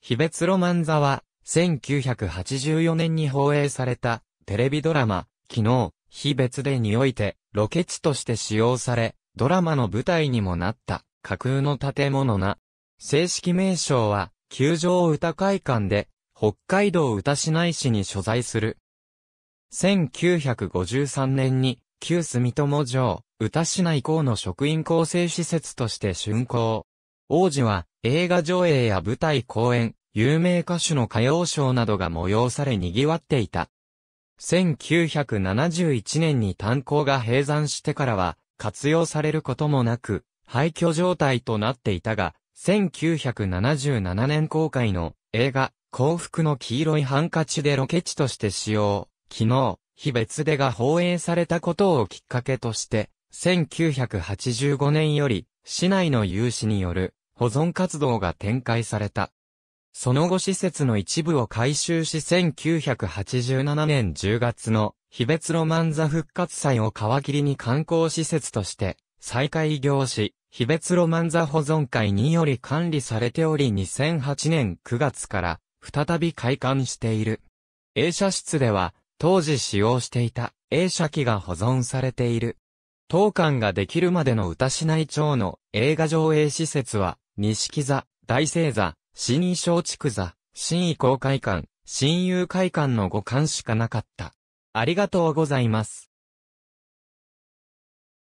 秘別ロマン座は、1984年に放映された、テレビドラマ、昨日、秘別でにおいて、ロケ地として使用され、ドラマの舞台にもなった、架空の建物な。正式名称は、球場歌会館で、北海道歌市内市に所在する。1953年に、旧住友城、歌市内港の職員構成施設として竣工。王子は、映画上映や舞台公演、有名歌手の歌謡賞などが催され賑わっていた。1971年に炭鉱が閉山してからは、活用されることもなく、廃墟状態となっていたが、1977年公開の映画、幸福の黄色いハンカチでロケ地として使用。昨日、日別でが放映されたことをきっかけとして、1985年より、市内の有志による保存活動が展開された。その後施設の一部を改修し1987年10月の秘別ロマンザ復活祭を皮切りに観光施設として再開業し、秘別ロマンザ保存会により管理されており2008年9月から再び開館している。映写室では当時使用していた映写機が保存されている。当館ができるまでの歌しない町の映画上映施設は錦座、大聖座、新衣装築座、新衣公会館、新友会館の五館しかなかった。ありがとうございます。